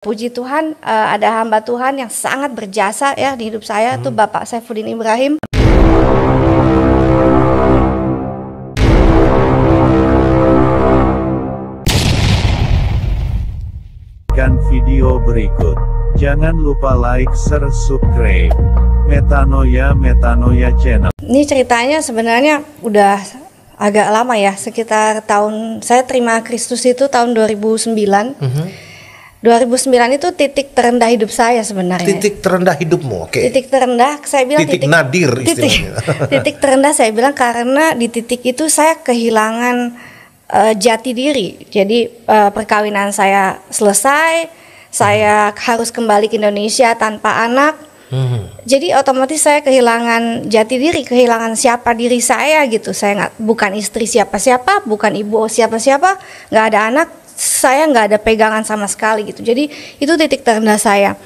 Puji Tuhan uh, ada hamba Tuhan yang sangat berjasa ya di hidup saya hmm. tuh Bapak Saifuddin Ibrahim. Kan video berikut. Jangan lupa like, share, subscribe. Metanoia Metanoia Channel. Ini ceritanya sebenarnya udah agak lama ya, sekitar tahun saya terima Kristus itu tahun 2009. Mm -hmm 2009 itu titik terendah hidup saya sebenarnya. Titik terendah hidupmu, oke. Okay. Titik terendah saya bilang titik, titik nadir istilahnya. Titik, titik terendah saya bilang karena di titik itu saya kehilangan uh, jati diri. Jadi uh, perkawinan saya selesai, saya harus kembali ke Indonesia tanpa anak. Hmm. Jadi otomatis saya kehilangan jati diri, kehilangan siapa diri saya gitu. Saya nggak bukan istri siapa-siapa, bukan ibu siapa-siapa, nggak ada anak, saya nggak ada pegangan sama sekali gitu. Jadi itu titik terendah saya.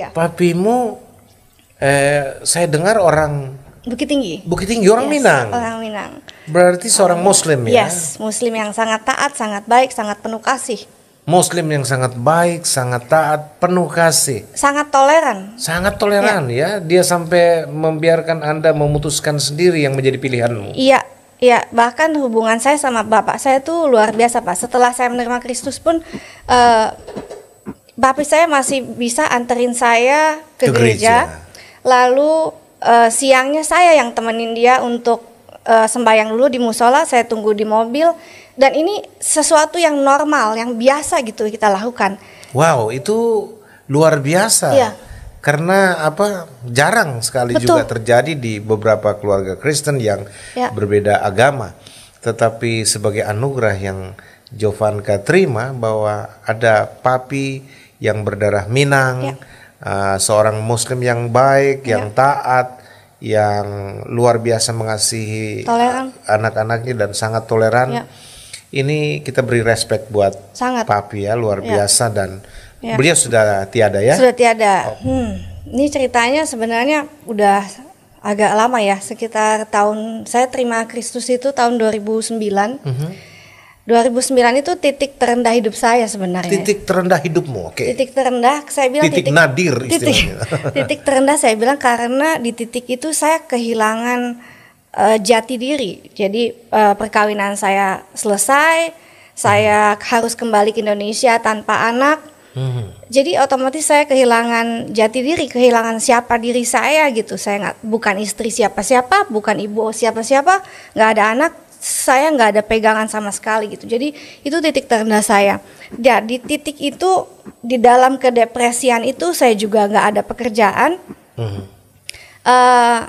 Papi ya. Papimu, eh, saya dengar orang Bukit Tinggi. Bukit Tinggi orang yes, Minang. Orang Minang. Berarti seorang Muslim ya. Yes, Muslim yang sangat taat, sangat baik, sangat penuh kasih. Muslim yang sangat baik, sangat taat, penuh kasih. Sangat toleran. Sangat toleran ya. ya. Dia sampai membiarkan Anda memutuskan sendiri yang menjadi pilihanmu. Iya. Iya, bahkan hubungan saya sama bapak saya tuh luar biasa, Pak. Setelah saya menerima Kristus pun uh, bapak saya masih bisa anterin saya ke, ke gereja. gereja. Lalu uh, siangnya saya yang temenin dia untuk uh, sembahyang dulu di musola, saya tunggu di mobil dan ini sesuatu yang normal, yang biasa gitu kita lakukan. Wow, itu luar biasa. Iya. Karena apa? Jarang sekali Betul. juga terjadi di beberapa keluarga Kristen yang iya. berbeda agama. Tetapi sebagai anugerah yang Jovanka terima bahwa ada papi yang berdarah Minang, iya. uh, seorang muslim yang baik, iya. yang ya. taat, yang luar biasa mengasihi anak-anaknya dan sangat toleran. Ya ini kita beri respect buat Sangat. papi ya luar ya. biasa dan ya. beliau sudah tiada ya sudah tiada oh. hmm. ini ceritanya sebenarnya udah agak lama ya sekitar tahun saya terima Kristus itu tahun 2009 mm -hmm. 2009 itu titik terendah hidup saya sebenarnya. Titik terendah hidupmu, oke. Okay. Titik terendah, saya bilang titik, titik nadir istilahnya. Titik, titik terendah saya bilang karena di titik itu saya kehilangan uh, jati diri. Jadi uh, perkawinan saya selesai, saya harus kembali ke Indonesia tanpa anak. Hmm. Jadi otomatis saya kehilangan jati diri, kehilangan siapa diri saya gitu. Saya nggak bukan istri siapa-siapa, bukan ibu siapa-siapa, nggak ada anak, saya nggak ada pegangan sama sekali gitu. Jadi itu titik terendah saya. Ya, di titik itu di dalam kedepresian itu saya juga nggak ada pekerjaan. Hmm. Uh,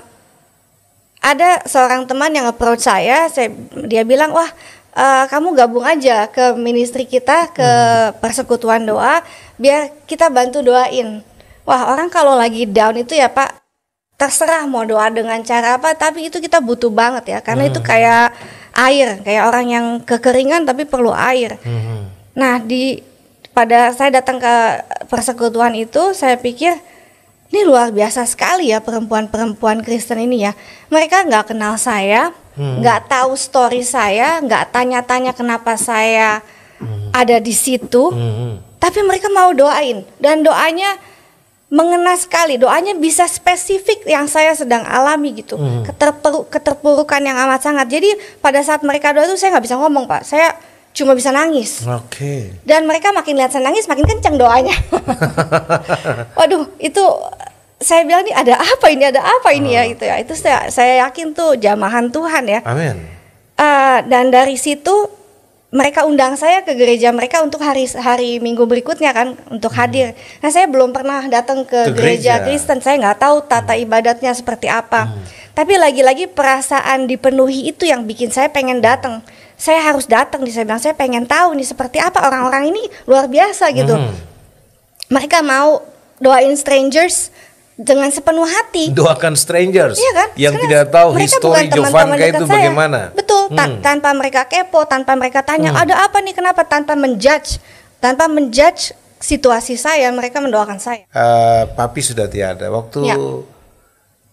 ada seorang teman yang approach saya, saya dia bilang wah uh, kamu gabung aja ke ministry kita ke hmm. persekutuan doa biar kita bantu doain. Wah orang kalau lagi down itu ya pak terserah mau doa dengan cara apa tapi itu kita butuh banget ya karena itu hmm. kayak air kayak orang yang kekeringan tapi perlu air. Hmm. Nah di pada saya datang ke persekutuan itu saya pikir ini luar biasa sekali ya perempuan-perempuan Kristen ini ya. Mereka nggak kenal saya, hmm. nggak hmm. tahu story saya, nggak tanya-tanya kenapa saya hmm. ada di situ. Hmm. Tapi mereka mau doain dan doanya mengena sekali. Doanya bisa spesifik yang saya sedang alami gitu. Hmm. keterpurukan yang amat sangat. Jadi pada saat mereka doa itu saya nggak bisa ngomong pak. Saya cuma bisa nangis. Oke. Okay. Dan mereka makin lihat saya nangis, makin kencang doanya. Waduh, itu saya bilang nih ada apa ini, ada apa ini oh. ya ah. itu ya. Itu saya saya yakin tuh jamahan Tuhan ya. Amin. Uh, dan dari situ mereka undang saya ke gereja mereka untuk hari hari Minggu berikutnya kan untuk hmm. hadir. Nah saya belum pernah datang ke, ke gereja. gereja Kristen, saya nggak tahu tata hmm. ibadatnya seperti apa. Hmm. Tapi lagi-lagi perasaan dipenuhi itu yang bikin saya pengen datang saya harus datang di saya bilang saya pengen tahu nih seperti apa orang-orang ini luar biasa gitu hmm. mereka mau doain strangers dengan sepenuh hati doakan strangers iya kan? yang Karena tidak tahu histori Jovanka itu saya. bagaimana betul hmm. ta tanpa mereka kepo tanpa mereka tanya hmm. ada apa nih kenapa tanpa menjudge tanpa menjudge situasi saya mereka mendoakan saya uh, papi sudah tiada waktu ya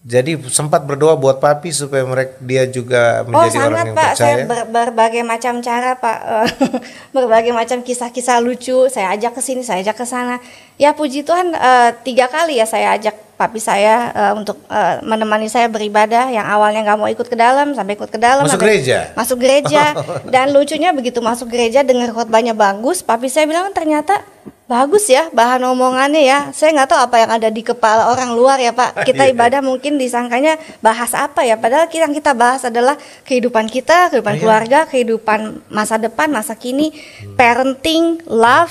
jadi sempat berdoa buat papi supaya mereka dia juga menjadi oh, sangat, orang yang Pak. percaya. Saya ber, berbagai macam cara Pak, eh, berbagai macam kisah-kisah lucu. Saya ajak ke sini, saya ajak ke sana. Ya puji Tuhan uh, tiga kali ya saya ajak papi saya uh, untuk uh, menemani saya beribadah. Yang awalnya nggak mau ikut ke dalam sampai ikut ke dalam. Masuk gereja. Masuk gereja. Oh. Dan lucunya begitu masuk gereja dengar khotbahnya bagus, papi saya bilang ternyata Bagus ya bahan omongannya ya. Saya nggak tahu apa yang ada di kepala orang luar ya Pak. Kita iya. ibadah mungkin disangkanya bahas apa ya. Padahal yang kita bahas adalah kehidupan kita, kehidupan oh, iya. keluarga, kehidupan masa depan, masa kini, hmm. parenting, love,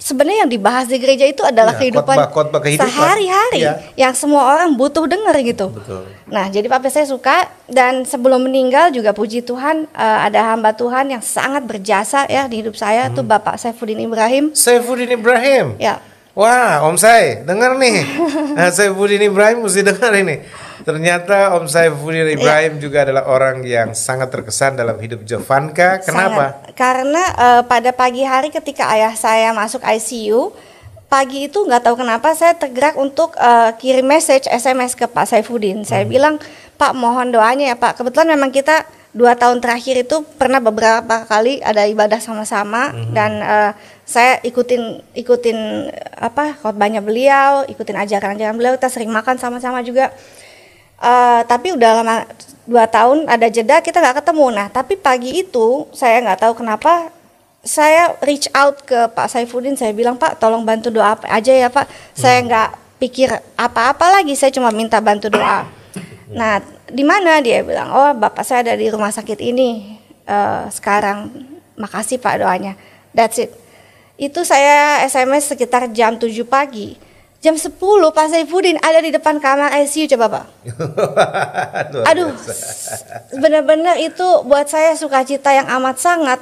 sebenarnya yang dibahas di gereja itu adalah ya, kehidupan, khotbah, khotbah kehidupan sehari-hari ya. yang semua orang butuh dengar gitu. Betul. Nah, jadi Pape saya suka dan sebelum meninggal juga puji Tuhan uh, ada hamba Tuhan yang sangat berjasa ya di hidup saya hmm. tuh Bapak Saifuddin Ibrahim. Saifuddin Ibrahim. Ya. Wah, Om Sai, dengar nih. nah, Saifuddin Ibrahim mesti dengar ini. Ternyata Om Saifuddin iya. Ibrahim ya. juga adalah orang yang sangat terkesan dalam hidup Jovanka. Kenapa? Sangat. Karena uh, pada pagi hari ketika ayah saya masuk ICU, pagi itu nggak tahu kenapa saya tergerak untuk uh, kirim message SMS ke Pak Saifuddin. Saya hmm. bilang, "Pak, mohon doanya ya, Pak. Kebetulan memang kita dua tahun terakhir itu pernah beberapa kali ada ibadah sama-sama hmm dan uh, saya ikutin ikutin apa khotbahnya beliau, ikutin ajaran-ajaran beliau, kita sering makan sama-sama juga uh, tapi udah lama dua tahun ada jeda kita nggak ketemu nah tapi pagi itu saya nggak tahu kenapa saya reach out ke Pak Saifuddin saya bilang Pak tolong bantu doa aja ya Pak saya hmm. nggak pikir apa-apa lagi saya cuma minta bantu doa nah di mana dia bilang oh bapak saya ada di rumah sakit ini uh, sekarang makasih Pak doanya that's it itu saya SMS sekitar jam 7 pagi Jam 10 Pak Saifuddin ada di depan kamar ICU coba Pak. Aduh, benar-benar itu buat saya sukacita yang amat sangat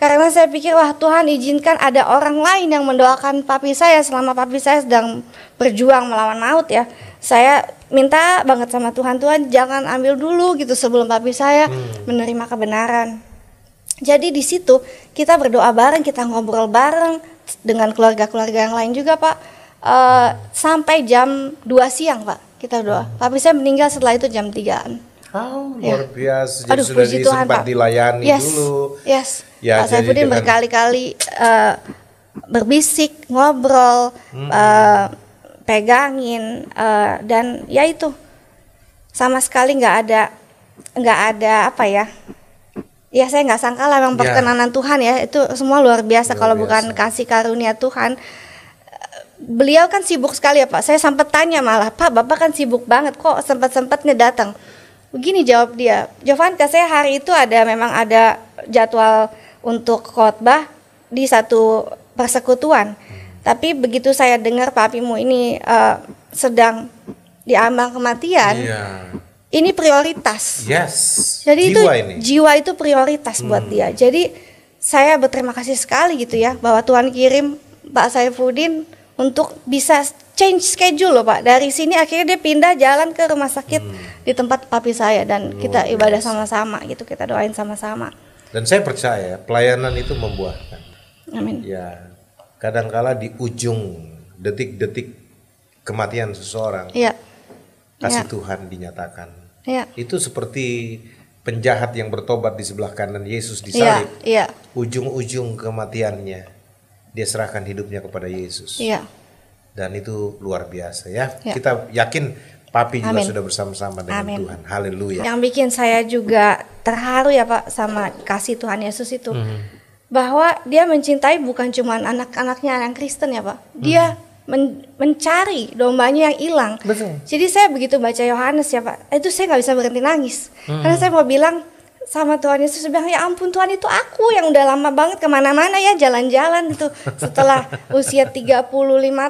karena saya pikir wah Tuhan izinkan ada orang lain yang mendoakan papi saya selama papi saya sedang berjuang melawan maut ya. Saya minta banget sama Tuhan Tuhan jangan ambil dulu gitu sebelum papi saya hmm. menerima kebenaran. Jadi di situ kita berdoa bareng, kita ngobrol bareng dengan keluarga-keluarga yang lain juga, Pak Eh, sampai jam 2 siang pak kita doa tapi saya meninggal setelah itu jam 3 Oh, ya. luar ya. biasa. Jadi Aduh, sudah puji Tuhan, Pak. dilayani yes, dulu. Yes. Ya, Pak Saifuddin dengan... berkali-kali uh, berbisik, ngobrol, hmm. uh, pegangin uh, dan ya itu sama sekali nggak ada nggak ada apa ya ya saya nggak sangka lah memang ya. perkenanan Tuhan ya itu semua luar biasa luar kalau biasa. bukan kasih karunia Tuhan beliau kan sibuk sekali ya Pak. Saya sempat tanya malah, Pak Bapak kan sibuk banget kok sempat-sempatnya datang. Begini jawab dia, Jovanka saya hari itu ada memang ada jadwal untuk khotbah di satu persekutuan. Tapi begitu saya dengar Pak Apimu ini uh, sedang di ambang kematian, iya. ini prioritas. Yes. Jadi jiwa itu ini. jiwa itu prioritas hmm. buat dia. Jadi saya berterima kasih sekali gitu ya bahwa Tuhan kirim Pak Saifuddin untuk bisa change schedule loh Pak. Dari sini akhirnya dia pindah jalan ke rumah sakit hmm. di tempat papi saya dan oh, kita ibadah sama-sama yes. gitu, kita doain sama-sama. Dan saya percaya pelayanan itu membuahkan. Amin. Ya, kadangkala di ujung detik-detik kematian seseorang, ya. kasih ya. Tuhan dinyatakan. Ya. Itu seperti penjahat yang bertobat di sebelah kanan Yesus disalib, iya, ya, ya. ujung-ujung kematiannya dia serahkan hidupnya kepada Yesus. Iya. Dan itu luar biasa ya. ya. Kita yakin Papi juga sudah bersama-sama dengan Amin. Tuhan. Haleluya. Yang bikin saya juga terharu ya Pak sama kasih Tuhan Yesus itu. Hmm. Bahwa dia mencintai bukan cuma anak-anaknya yang Kristen ya Pak. Dia hmm. men mencari dombanya yang hilang. Betul. Jadi saya begitu baca Yohanes ya Pak, itu saya nggak bisa berhenti nangis. Hmm. Karena mhm. saya mau bilang sama Tuhan Yesus bilang ya ampun Tuhan itu aku yang udah lama banget kemana-mana ya jalan-jalan itu setelah usia 35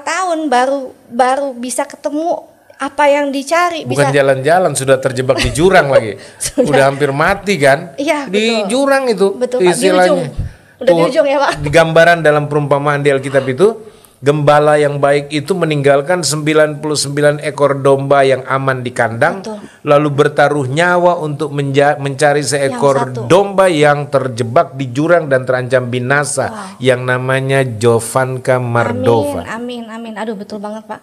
tahun baru baru bisa ketemu apa yang dicari bukan jalan-jalan sudah terjebak di jurang lagi sudah. udah hampir mati kan ya, di betul. jurang itu betul, istilahnya di ujung. udah di ujung ya Pak gambaran dalam perumpamaan di Alkitab itu Gembala yang baik itu meninggalkan 99 ekor domba yang aman di kandang Betul. lalu bertaruh nyawa untuk mencari seekor yang domba yang terjebak di jurang dan terancam binasa wow. yang namanya Jovanka Mardova. Amin, amin, amin. Aduh betul banget, Pak.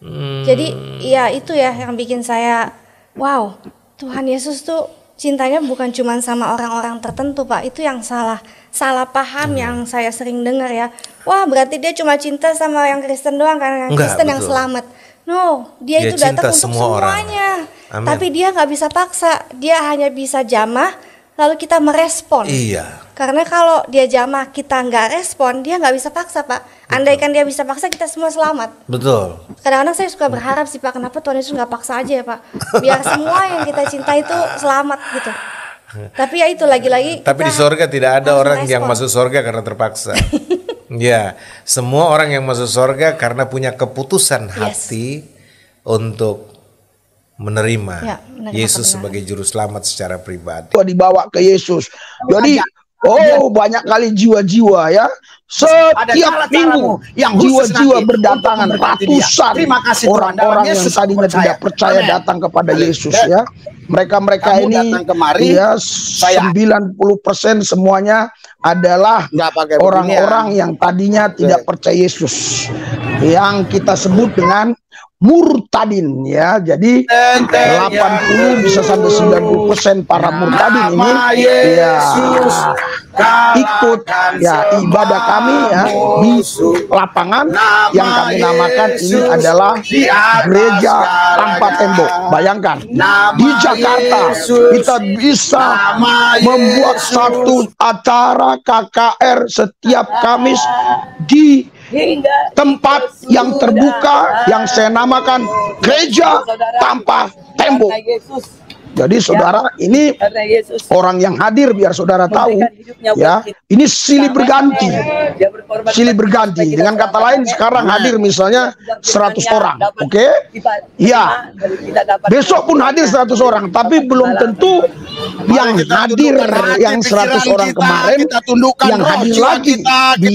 Hmm. Jadi ya itu ya yang bikin saya wow, Tuhan Yesus tuh cintanya bukan cuma sama orang-orang tertentu pak itu yang salah salah paham hmm. yang saya sering dengar ya wah berarti dia cuma cinta sama yang Kristen doang karena yang Kristen betul. yang selamat no dia, dia itu datang untuk semua semuanya orang. tapi dia nggak bisa paksa dia hanya bisa jamah lalu kita merespon. Iya. Karena kalau dia jamaah kita nggak respon, dia nggak bisa paksa pak. Betul. Andaikan dia bisa paksa, kita semua selamat. Betul. Kadang-kadang saya suka berharap sih pak, kenapa Tuhan Yesus nggak paksa aja ya pak? Biar semua yang kita cinta itu selamat gitu. Tapi ya itu lagi-lagi. Tapi di sorga tidak ada orang respon. yang masuk sorga karena terpaksa. ya, semua orang yang masuk sorga karena punya keputusan yes. hati untuk menerima, ya, menerima Yesus kebenaran. sebagai juru selamat secara pribadi. Dibawa ke Yesus. Jadi Oh, banyak kali jiwa-jiwa ya. Setiap Ada minggu yang jiwa-jiwa berdatangan ratusan orang-orang yang tadinya tidak percaya Amen. datang kepada Yesus ya. Mereka-mereka ini kemari ya saya 90% semuanya adalah orang-orang yang tadinya tidak percaya Yesus. Yang kita sebut dengan murtadin ya. Jadi Tenteng 80 ya, bisa sampai 90 persen para ya, murtadin ini Yesus, ya ikut ya ibadah kami ya di lapangan yang kami namakan ini adalah gereja tanpa tembok. Bayangkan di Jakarta Yesus, kita bisa membuat Yesus. satu acara KKR setiap Kamis di tempat yang terbuka yang saya namakan gereja tanpa tembok. Jadi ya. saudara ya. ini Yesus. orang yang hadir biar saudara tahu ya. Ini silih berganti. Silih berganti. Dengan kata lain nah, sekarang nah, hadir misalnya 100 orang, oke? Okay? Ya. Besok pun hadir 100 orang, tapi belum tentu yang hadir yang 100 orang kemarin yang hadir lagi di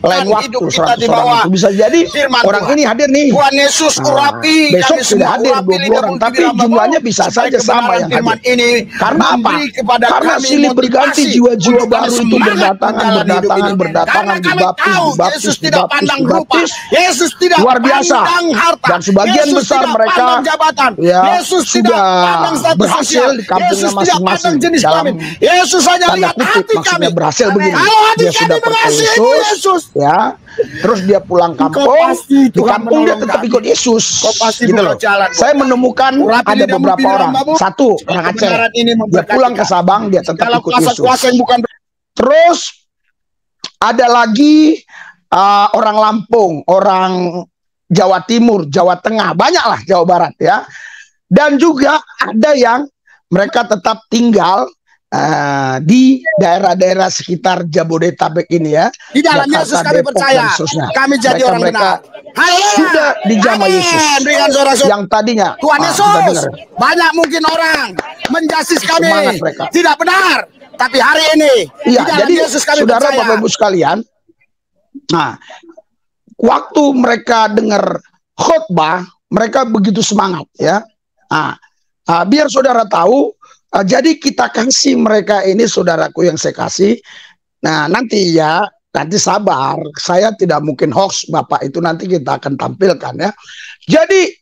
lain waktu 100 orang itu bisa jadi orang ini hadir nih. Nah, besok sudah hadir 20 orang, tapi jumlahnya bisa saja sama firman ini karena apa kepada karena kami silih berganti jiwa-jiwa baru itu berdatangan berdatangan berdatangan dibaptis dibaptis Yesus tidak pandang rupa Yesus tidak luar biasa harta. dan sebagian Yesus besar mereka jabatan ya, Yesus tidak pandang berhasil di kampungnya masing-masing jenis kelamin Yesus hanya lihat hati kami berhasil begini dia sudah berhasil, Yesus ya terus dia pulang kampung di kampung dia tetap ikut Yesus gitu loh. saya menemukan ada beberapa orang satu satu orang Aceh. Ini dia pulang ke Sabang, dia tetap Dalam ikut kuasa, yang bukan... Terus ada lagi uh, orang Lampung, orang Jawa Timur, Jawa Tengah, banyaklah Jawa Barat ya. Dan juga ada yang mereka tetap tinggal uh, di daerah-daerah sekitar Jabodetabek ini ya. Di dalamnya Yesus kami Depok, percaya. Kami jadi mereka, orang mereka benar. Sudah ah, Sudah dijamah Yesus. Dengan suara suara. Yang tadinya Tuhan Yesus. Ah, banyak mungkin orang menjasis kami. Tidak benar. Tapi hari ini iya, jadi, Yesus kami saudara, percaya. Saudara Bapak Ibu sekalian. Nah, waktu mereka dengar khotbah, mereka begitu semangat ya. nah ah, biar saudara tahu Ah, jadi kita kasih mereka ini saudaraku yang saya kasih. Nah nanti ya nanti sabar, saya tidak mungkin hoax bapak itu nanti kita akan tampilkan ya. Jadi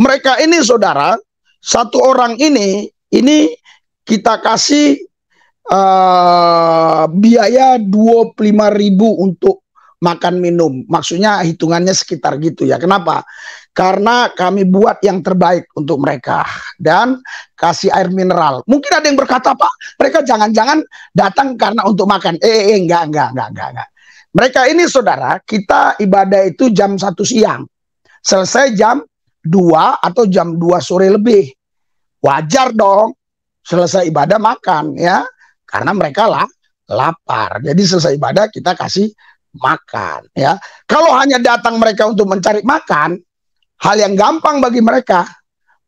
mereka ini saudara satu orang ini ini kita kasih uh, biaya ribu untuk makan minum. Maksudnya hitungannya sekitar gitu ya. Kenapa? karena kami buat yang terbaik untuk mereka dan kasih air mineral. Mungkin ada yang berkata, "Pak, mereka jangan-jangan datang karena untuk makan." Eh, eh, eh enggak, enggak, enggak, enggak, enggak. Mereka ini saudara, kita ibadah itu jam 1 siang. Selesai jam 2 atau jam 2 sore lebih. Wajar dong. Selesai ibadah makan ya. Karena mereka lah lapar. Jadi selesai ibadah kita kasih makan ya. Kalau hanya datang mereka untuk mencari makan, hal yang gampang bagi mereka.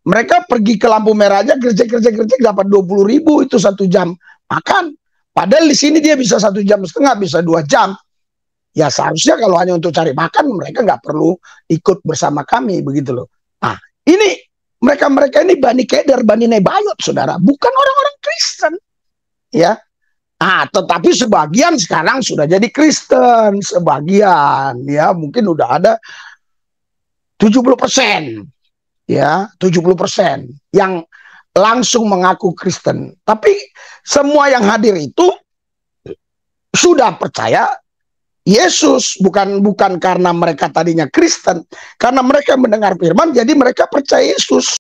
Mereka pergi ke lampu merah aja kerja kerja kerja dapat dua puluh ribu itu satu jam makan. Padahal di sini dia bisa satu jam setengah, bisa dua jam. Ya seharusnya kalau hanya untuk cari makan mereka nggak perlu ikut bersama kami begitu loh. Ah ini mereka-mereka ini bani keder, bani nebayot saudara, bukan orang-orang Kristen. Ya, Ah tetapi sebagian sekarang sudah jadi Kristen, sebagian ya mungkin udah ada 70% ya 70% yang langsung mengaku Kristen tapi semua yang hadir itu sudah percaya Yesus bukan bukan karena mereka tadinya Kristen karena mereka mendengar firman jadi mereka percaya Yesus